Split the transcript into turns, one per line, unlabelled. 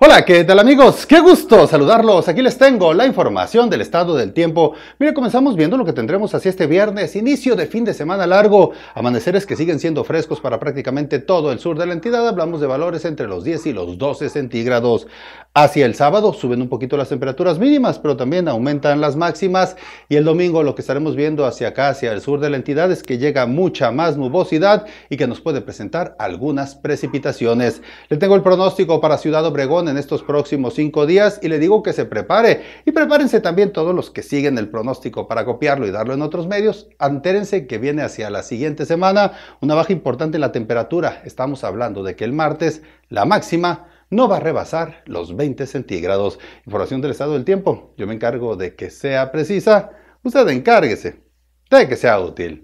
Hola, ¿qué tal amigos? Qué gusto saludarlos. Aquí les tengo la información del estado del tiempo. Mire, comenzamos viendo lo que tendremos así este viernes, inicio de fin de semana largo, amaneceres que siguen siendo frescos para prácticamente todo el sur de la entidad. Hablamos de valores entre los 10 y los 12 centígrados. Hacia el sábado suben un poquito las temperaturas mínimas, pero también aumentan las máximas. Y el domingo lo que estaremos viendo hacia acá, hacia el sur de la entidad, es que llega mucha más nubosidad y que nos puede presentar algunas precipitaciones. Le tengo el pronóstico para Ciudad Obregón en estos próximos cinco días y le digo que se prepare. Y prepárense también todos los que siguen el pronóstico para copiarlo y darlo en otros medios. Antérense que viene hacia la siguiente semana una baja importante en la temperatura. Estamos hablando de que el martes la máxima no va a rebasar los 20 centígrados. Información del estado del tiempo. Yo me encargo de que sea precisa. Usted encárguese de que sea útil.